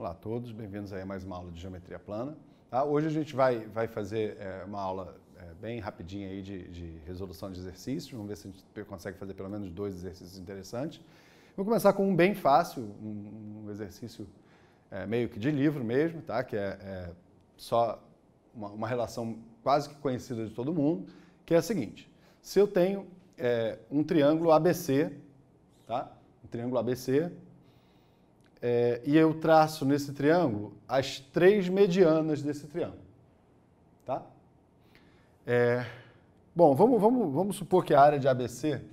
Olá a todos, bem-vindos a mais uma aula de geometria plana. Tá? Hoje a gente vai, vai fazer é, uma aula é, bem rapidinha aí de, de, resolução de exercícios, vamos ver se a gente consegue fazer pelo menos dois exercícios interessantes. Vou começar com um bem fácil, um, um exercício é, meio que de livro mesmo, tá? que é, é só uma, uma, relação quase que conhecida de todo mundo, que é a seguinte, se eu tenho é, um triângulo ABC, tá? um triângulo ABC é, e eu traço nesse triângulo as três medianas desse triângulo. Tá? É, bom, vamos, vamos, vamos supor que a área de ABC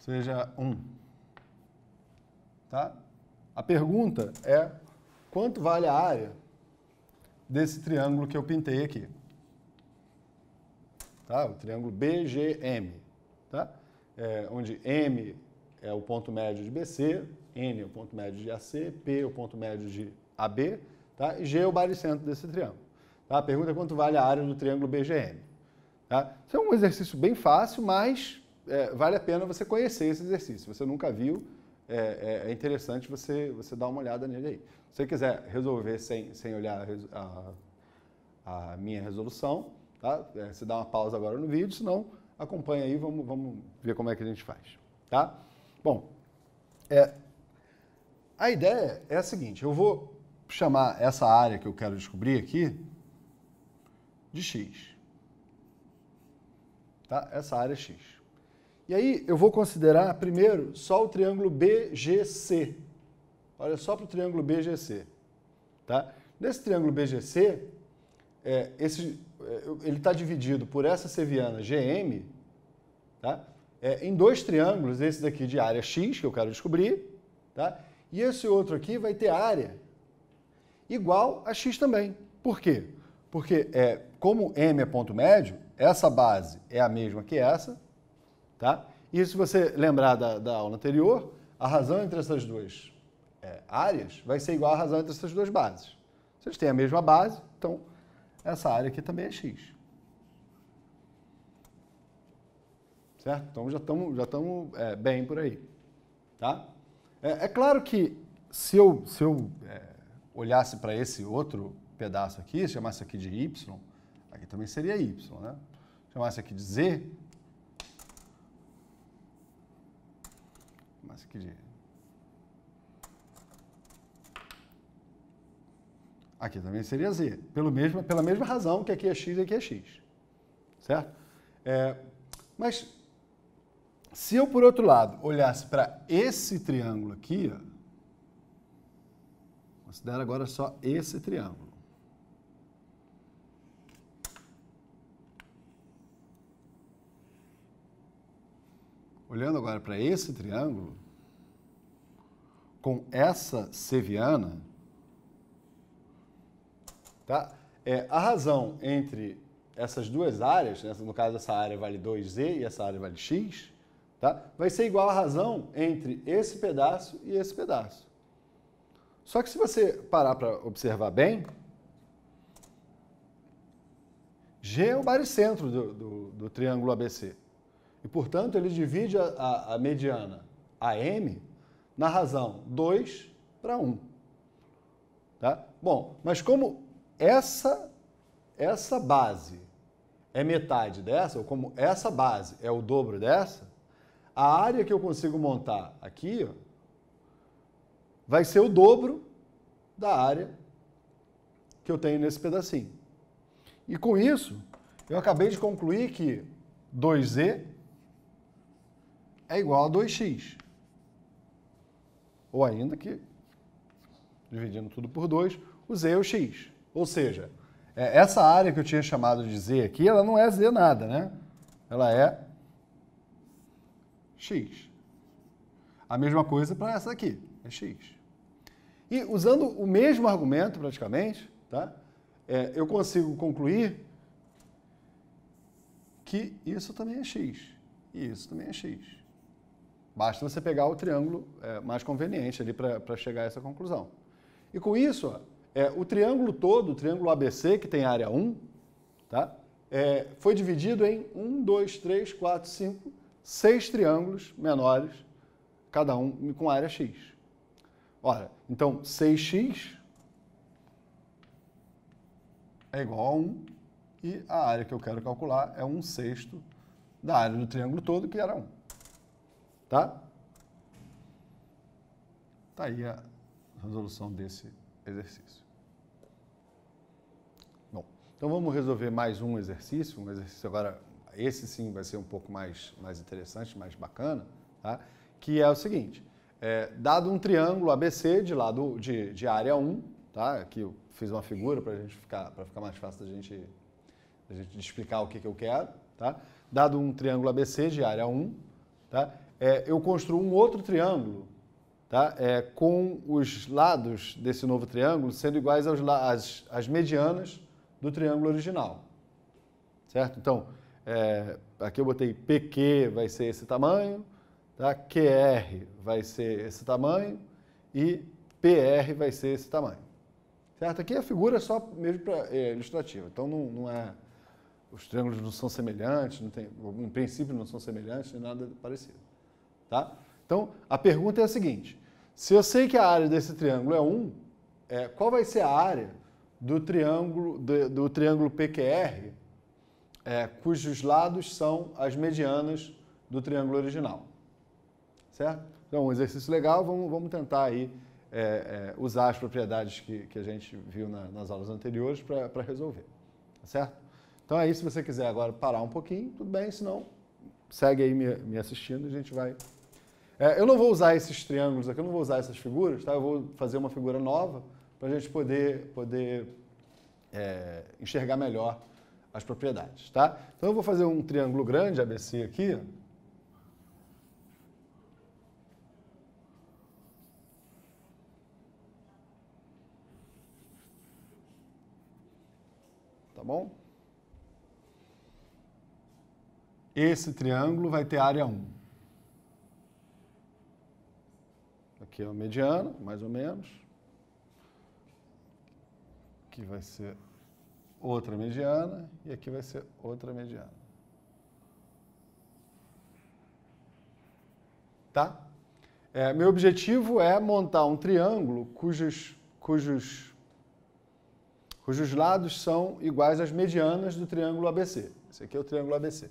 seja 1. Um, tá? A pergunta é quanto vale a área desse triângulo que eu pintei aqui? Tá? O triângulo BGM tá? É, onde M é o ponto médio de BC, N é o ponto médio de AC, P é o ponto médio de AB, tá? e G é o baricentro desse triângulo. Tá? A pergunta é quanto vale a área do triângulo BGM. Tá? Isso é um exercício bem fácil, mas é, vale a pena você conhecer esse exercício. Se você nunca viu, é, é, é, interessante você, você dar uma olhada nele aí. Se você quiser resolver sem, sem olhar a, a minha resolução, tá? É, você dá uma pausa agora no vídeo, senão acompanha aí, vamos, vamos ver como é que a gente faz, tá? Bom, é, a ideia é a seguinte, eu vou chamar essa área que eu quero descobrir aqui de x. Tá? Essa área é x. E aí eu vou considerar primeiro só o triângulo BGC. Olha só para o triângulo BGC. Tá? Nesse triângulo BGC, é, esse ele está dividido por essa seviana GM, tá? É, em dois triângulos, esse daqui de área X, que eu quero descobrir, tá? e esse outro aqui vai ter área igual a X também. Por quê? Porque é, como M é ponto médio, essa base é a mesma que essa, tá? e se você lembrar da, da aula anterior, a razão entre essas duas é, áreas vai ser igual à razão entre essas duas bases. Vocês têm a mesma base, então essa área aqui também é X. Certo? Então já estamos já estamos é, bem por aí. Tá? É, é, claro que se eu, se eu é, olhasse para esse outro pedaço aqui, chamasse aqui de Y, aqui também seria Y, né? Chamasse aqui de Z, chamasse aqui de Aqui também seria Z, pelo mesmo, pela mesma razão que aqui é X e aqui é X. Certo? É, mas se eu, por outro lado, olhasse para esse triângulo aqui, ó, considera agora só esse triângulo. Olhando agora para esse triângulo, com essa seviana, Tá? É, a razão entre essas duas áreas, né? no caso essa área vale 2z e essa área vale x, tá? vai ser igual à razão entre esse pedaço e esse pedaço. Só que se você parar para observar bem, G é o baricentro do, do, do triângulo ABC. E, portanto, ele divide a, a, a mediana AM na razão 2 para 1. Tá? Bom, mas como essa essa base é metade dessa, ou como essa base é o dobro dessa, a área que eu consigo montar aqui ó, vai ser o dobro da área que eu tenho nesse pedacinho. E com isso, eu acabei de concluir que 2z é igual a 2x. Ou ainda que, dividindo tudo por 2, o z é o x. Ou seja, é, essa área que eu tinha chamado de Z aqui, ela não é Z nada, né? Ela é X. A mesma coisa para essa aqui, é X. E usando o mesmo argumento, praticamente, tá? É, eu consigo concluir que isso também é X. E isso também é X. Basta você pegar o triângulo é, mais conveniente ali para chegar a essa conclusão. E com isso, ó, é, o triângulo todo, o triângulo ABC, que tem área 1, tá? É, foi dividido em 1, 2, 3, 4, 5, 6 triângulos menores, cada um com área x. Ora, então 6x é igual a 1 e a área que eu quero calcular é 1 sexto da área do triângulo todo, que era 1. Tá? Tá aí a resolução desse exercício. Então vamos resolver mais um exercício, um exercício agora, esse sim vai ser um pouco mais, mais interessante, mais bacana, tá? que é o seguinte, é, dado um triângulo ABC de lado de, de área 1, tá? aqui eu fiz uma figura para ficar, ficar mais fácil da gente, da gente explicar o que, que eu quero, tá? dado um triângulo ABC de área 1, tá? É, eu construo um outro triângulo tá? É, com os lados desse novo triângulo sendo iguais às, às medianas do triângulo original. Certo? Então, é, aqui eu botei PQ vai ser esse tamanho, tá? QR vai ser esse tamanho e PR vai ser esse tamanho. Certo? Aqui a figura é só mesmo para é, ilustrativa, então não, não, é... Os triângulos não são semelhantes, não tem, em princípio não são semelhantes, nem nada parecido. Tá? Então, a pergunta é a seguinte, se eu sei que a área desse triângulo é 1, é, qual vai ser a área do triângulo, do, do triângulo PQR, é, cujos lados são as medianas do triângulo original. Certo? Então, um exercício legal, vamos, vamos tentar aí é, é, usar as propriedades que, que a gente viu na, nas aulas anteriores para resolver. Tá certo? Então é isso, se você quiser agora parar um pouquinho, tudo bem, senão segue aí me, me assistindo e a gente vai... É, eu não vou usar esses triângulos aqui, eu não vou usar essas figuras, tá? Eu vou fazer uma figura nova, para a gente poder, poder é, enxergar melhor as propriedades. Tá? Então eu vou fazer um triângulo grande, ABC, aqui. Tá bom? Esse triângulo vai ter área 1. Aqui é o mediano, mais ou menos. Aqui vai ser outra mediana e aqui vai ser outra mediana. Tá? É, meu objetivo é montar um triângulo cujos, cujos, cujos lados são iguais às medianas do triângulo ABC. Esse aqui é o triângulo ABC.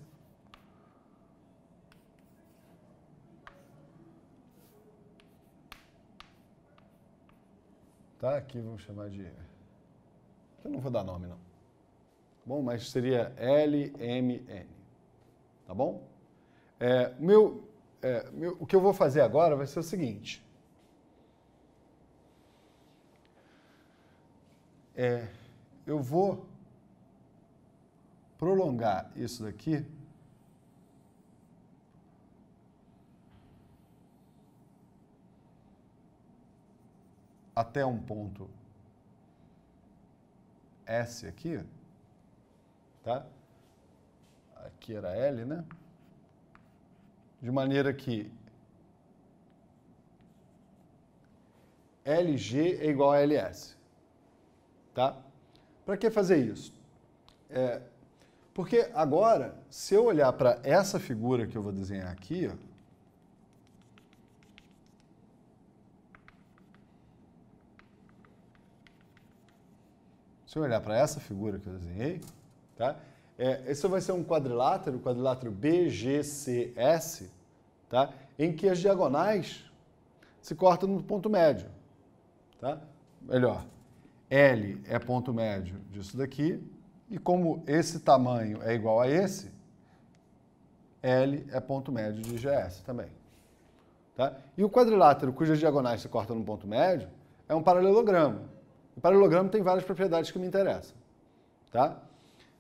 Tá? Aqui vamos chamar de eu não vou dar nome, não. Tá bom, mas seria LMN. Tá bom? É, meu, é, meu, o que eu vou fazer agora vai ser o seguinte. É, eu vou prolongar isso daqui até um ponto S aqui, tá? Aqui era L, né? De maneira que LG é igual a LS, tá? Para que fazer isso? É, porque agora, se eu olhar para essa figura que eu vou desenhar aqui, ó, você olhar para essa figura que eu desenhei, tá? É, isso vai ser um quadrilátero, quadrilátero BGCS, tá? em que as diagonais se cortam no ponto médio. Tá? Melhor, L é ponto médio disso daqui, e como esse tamanho é igual a esse, L é ponto médio de GS também. Tá? E o quadrilátero cujas diagonais se cortam no ponto médio é um paralelogramo. O paralelogramo tem várias propriedades que me interessam. Tá?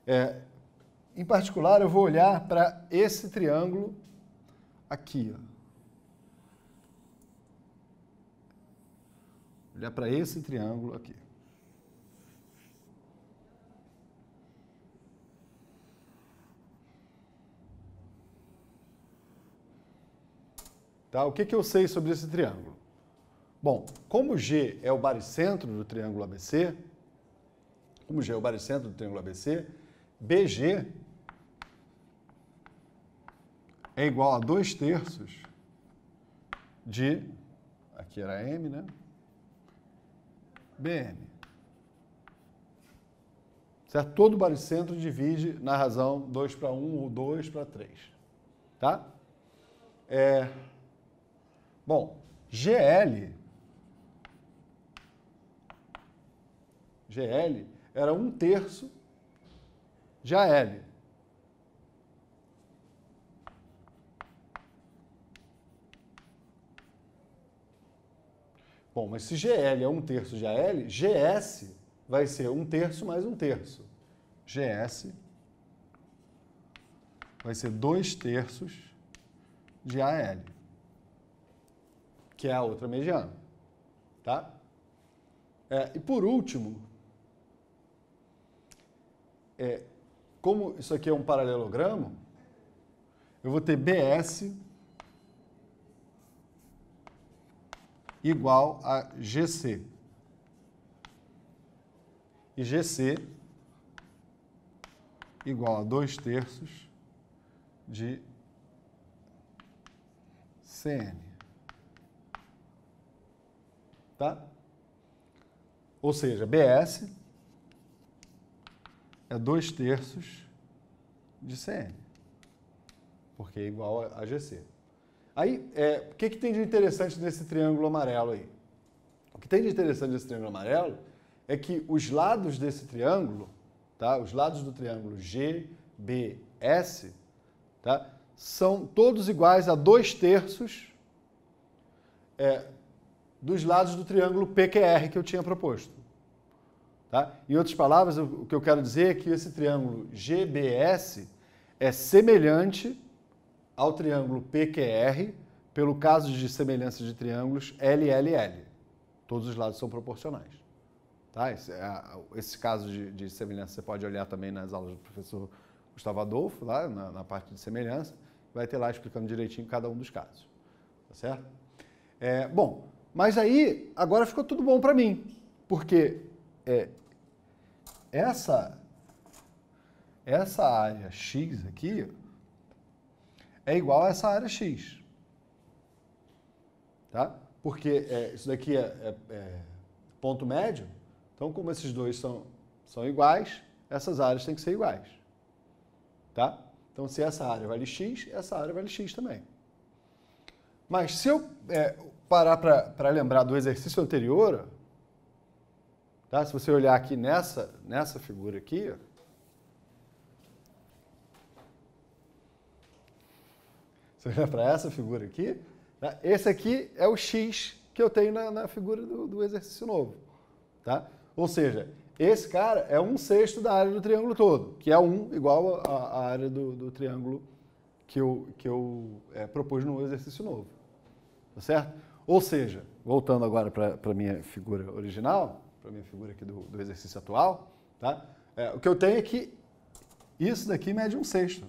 É, em particular, eu vou olhar para esse triângulo aqui. Ó. Olhar para esse triângulo aqui. Tá? O que, que eu sei sobre esse triângulo? Bom, como G é o baricentro do triângulo ABC, como G é o baricentro do triângulo ABC, BG é igual a 2 terços de, aqui era M, né? BM. Certo? Todo baricentro divide na razão 2 para 1 ou 2 para 3. Tá? É... Bom, GL GL era um terço de AL. Bom, mas se GL é um terço de AL, GS vai ser um terço mais um terço. GS vai ser dois terços de AL, que é a outra mediana. Tá? É, e por último, é, como isso aqui é um paralelogramo, eu vou ter BS igual a GC. E GC igual a 2 terços de CN. Tá? Ou seja, BS é 2 terços de CN, porque é igual a GC. Aí, é, o que, que tem de interessante nesse triângulo amarelo aí? O que tem de interessante nesse triângulo amarelo é que os lados desse triângulo, tá? os lados do triângulo GBS, tá? são todos iguais a 2 terços é, dos lados do triângulo PQR que eu tinha proposto. Tá? Em outras palavras, o que eu quero dizer é que esse triângulo GBS é semelhante ao triângulo PQR pelo caso de semelhança de triângulos LLL. Todos os lados são proporcionais. Tá? Esse, é esse caso de, de, semelhança você pode olhar também nas aulas do professor Gustavo Adolfo, lá na, na parte de semelhança, vai ter lá explicando direitinho cada um dos casos. Tá certo? É, bom, mas aí agora ficou tudo bom para mim, porque é, essa, essa área X aqui é igual a essa área X. Tá? Porque é, isso daqui é, é, é ponto médio, então como esses dois são, são iguais, essas áreas têm que ser iguais. Tá? Então, se essa área vale x, essa área vale x também. Mas se eu é, parar para lembrar do exercício anterior, Tá? Se você olhar aqui nessa, nessa figura aqui, ó, você olhar para essa figura aqui, tá? esse aqui é o X que eu tenho na, na figura do, do, exercício novo. Tá? Ou seja, esse cara é um sexto da área do triângulo todo, que é 1 um igual à área do, do, triângulo que eu, que eu é, propus no exercício novo. Tá certo? Ou seja, voltando agora para a minha figura original, para minha figura aqui do, do exercício atual, tá? É, o que eu tenho é que isso daqui mede um sexto,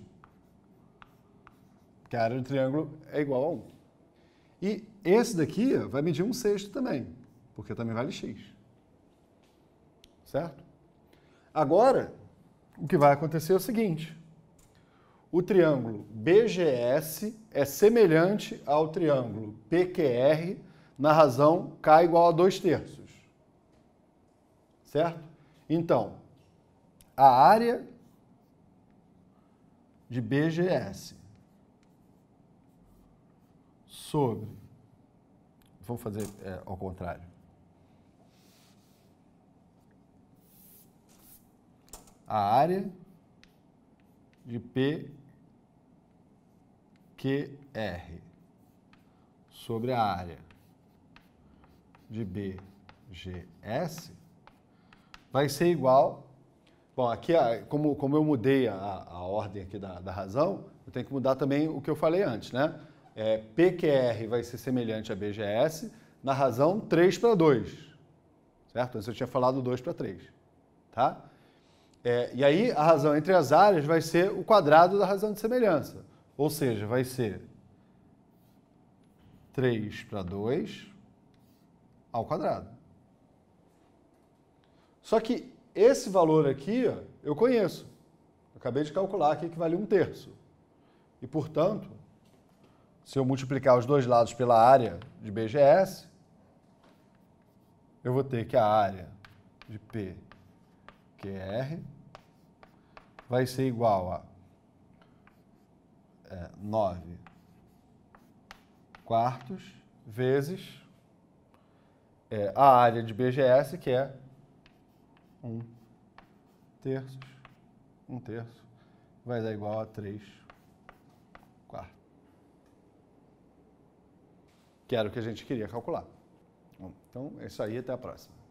que a área do triângulo é igual a 1. E esse daqui vai medir um sexto também, porque também vale x. Certo? Agora, o que vai acontecer é o seguinte. O triângulo BGS é semelhante ao triângulo PQR na razão K igual a 2 terços certo? Então, a área de BGS sobre. Vamos fazer é, ao contrário. A área de PQR sobre a área de BGS vai ser igual. Bom, aqui, ah, como, como eu mudei a, a ordem aqui da, da razão, eu tenho que mudar também o que eu falei antes, né? É, PQR vai ser semelhante a BGS na razão 3 para 2, certo? Antes eu tinha falado 2 para 3, tá? É, e aí a razão entre as áreas vai ser o quadrado da razão de semelhança, ou seja, vai ser 3 para 2 ao quadrado. Só que esse valor aqui ó, eu conheço. acabei de calcular aqui que vale um terço. E, portanto, se eu multiplicar os dois lados pela área de BGS, eu vou ter que a área de PQR vai ser igual a é, 9 quartos vezes é, a área de BGS, que é 1 terços, 1 terço, vai dar igual a 3 quartos. Que era o que a gente queria calcular. Bom, então, é isso aí, até a próxima.